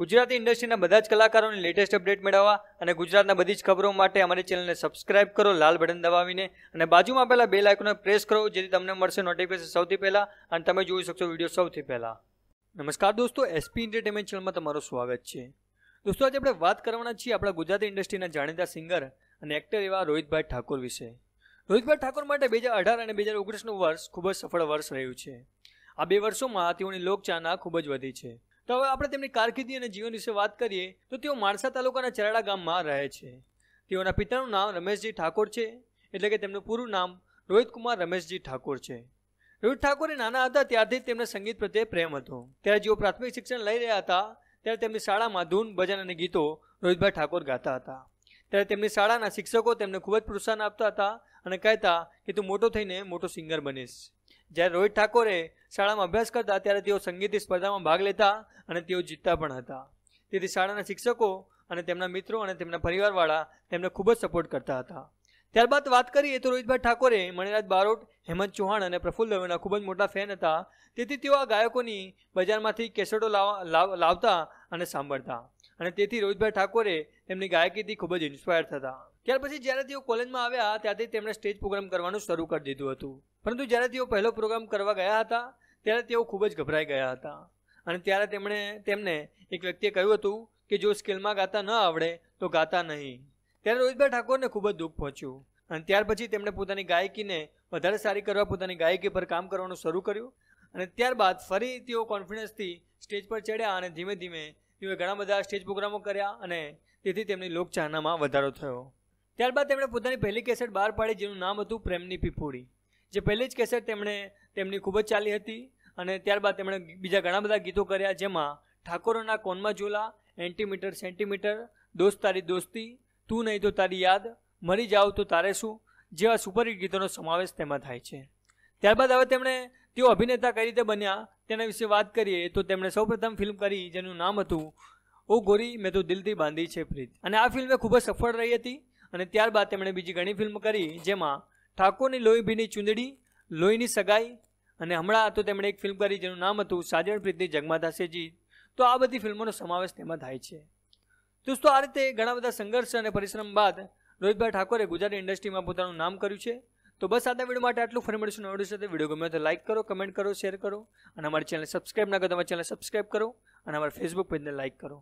ગુજરાતી ઇન્ડસ્ટ્રીના બધા જ કલાકારોની લેટેસ્ટ અપડેટ મેળવવા અને ગુજરાતના બધી જ ખબરો માટે અમારી ચેનલને સબસ્ક્રાઇબ કરો લાલ બટન દબાવીને અને બાજુમાં પહેલાં બે લાઇકોને પ્રેસ કરો જેથી તમને મળશે નોટિફિકેશન સૌથી પહેલાં અને તમે જોઈ શકશો વિડીયો સૌથી પહેલાં નમસ્કાર દોસ્તો એસપી એન્ટરટેનમેન્ટ ચેનલમાં તમારું સ્વાગત છે દોસ્તો આજે આપણે વાત કરવાના છીએ આપણા ગુજરાતી ઇન્ડસ્ટ્રીના જાણીતા સિંગર અને એક્ટર એવા રોહિતભાઈ ઠાકોર વિશે રોહિતભાઈ ઠાકોર માટે બે હજાર અઢાર અને બે હજાર ઓગણીસનું વર્ષ ખૂબ જ સફળ વર્ષ રહ્યું છે આ બે વર્ષોમાં તેઓની લોકચાના ખૂબ જ વધી છે તો હવે આપણે તેમની કારકિર્દી અને જીવન વિશે વાત કરીએ તો તેઓ માણસા તાલુકાના ચરાડા ગામમાં રહે છે તેઓના પિતાનું નામ રમેશજી ઠાકોર છે એટલે કે તેમનું પૂરું નામ રોહિતકુમાર રમેશજી ઠાકોર છે રોહિત ઠાકોરે નાના હતા ત્યારથી જ તેમને સંગીત પ્રત્યે પ્રેમ હતો ત્યારે જેઓ પ્રાથમિક શિક્ષણ લઈ રહ્યા હતા ત્યારે તેમની શાળામાં ધૂન ભજન અને ગીતો રોહિતભાઈ ઠાકોર ગાતા હતા ત્યારે તેમની શાળાના શિક્ષકો તેમને ખૂબ જ પ્રોત્સાહન આપતા હતા અને કહેતા કે તું મોટો થઈને મોટો સિંગર બનીશ જ્યારે રોહિત ઠાકોરે શાળામાં અભ્યાસ કરતા ત્યારે તેઓ સંગીતની સ્પર્ધામાં ભાગ લેતા અને તેઓ જીતતા પણ હતા તેથી શાળાના શિક્ષકો અને તેમના મિત્રો અને તેમના પરિવારવાળા તેમને ખૂબ જ સપોર્ટ કરતા હતા ત્યારબાદ વાત કરીએ તો રોહિતભાઈ ઠાકોરે મણિરાજ બારોટ હેમંત ચૌહાણ અને પ્રફુલ્લ દવેના ખૂબ જ મોટા ફેન હતા તેથી તેઓ આ ગાયકોની બજારમાંથી કેસેટો લાવતા અને સાંભળતા અને તેથી રોહિતભાઈ ઠાકોરે તેમની ગાયકીથી ખૂબ જ ઇન્સ્પાયર થતા ત્યાર પછી જ્યારે તેઓ કોલેજમાં આવ્યા ત્યારથી તેમણે સ્ટેજ પ્રોગ્રામ કરવાનું શરૂ કરી દીધું હતું પરંતુ જ્યારે તેઓ પહેલો પ્રોગ્રામ કરવા ગયા હતા ત્યારે તેઓ ખૂબ જ ગભરાઈ ગયા હતા અને ત્યારે તેમણે તેમને એક વ્યક્તિએ કહ્યું હતું કે જો સ્કેલમાં ગાતા ન આવડે તો ગાતા નહીં ત્યારે રોહિતભાઈ ઠાકોરને ખૂબ જ દુઃખ પહોંચ્યું અને ત્યાર પછી તેમણે પોતાની ગાયકીને વધારે સારી કરવા પોતાની ગાયકી પર કામ કરવાનું શરૂ કર્યું અને ત્યારબાદ ફરી તેઓ કોન્ફિડન્સથી સ્ટેજ પર ચડ્યા અને ધીમે ધીમે તેઓએ ઘણા બધા સ્ટેજ પ્રોગ્રામો કર્યા અને તેથી તેમની લોકચાહનામાં વધારો થયો ત્યારબાદ તેમણે પોતાની પહેલી કેસેટ બહાર પાડી જેનું નામ હતું પ્રેમની પીપોડી જે પહેલી જ કેસેટ તેમણે તેમની ખૂબ જ ચાલી હતી અને ત્યારબાદ તેમણે બીજા ઘણા બધા ગીતો કર્યા જેમાં ઠાકોરોના કોનમાં ઝોલા એન્ટીમીટર સેન્ટીમીટર દોસ્ત તારી દોસ્તી તું નહીં તો તારી યાદ મરી જાઉં તો તારે શું જેવા સુપરહિટ ગીતોનો સમાવેશ તેમાં થાય છે ત્યારબાદ હવે તેમણે તેઓ અભિનેતા કઈ રીતે બન્યા તેના વિશે વાત કરીએ તો તેમણે સૌપ્રથમ ફિલ્મ કરી જેનું નામ હતું ઓ ગોરી મેં તો દિલથી બાંધી છે પ્રીત અને આ ફિલ્મે ખૂબ જ સફળ રહી હતી અને ત્યારબાદ તેમણે બીજી ઘણી ફિલ્મ કરી જેમાં ઠાકોરની લોહીભીની ચૂંદડી લોહીની સગાઈ અને હમણાં તો તેમણે એક ફિલ્મ કરી જેનું નામ હતું સાજણ પ્રીતની જગમાતા તો આ બધી ફિલ્મોનો સમાવેશ તેમાં થાય છે દોસ્તો આ રીતે ઘણા બધા સંઘર્ષ અને પરિશ્રમ બાદ રોહિતભાઈ ઠાકોરે ગુજરાતી ઇન્ડસ્ટ્રીમાં પોતાનું નામ કર્યું છે તો બસ આજના વિડીયો માટે આટલું ફરી મળીશું નવડી સાથે વિડીયો ગમ્યો તો લાઇક કરો કમેન્ટ કરો શેર કરો અને અમારી ચેનલ સબસ્ક્રાઈબ ના કરો તમારી ચેનલ સબસ્ક્રાઈબ કરો અને અમારા ફેસબુક પેજને લાઇક કરો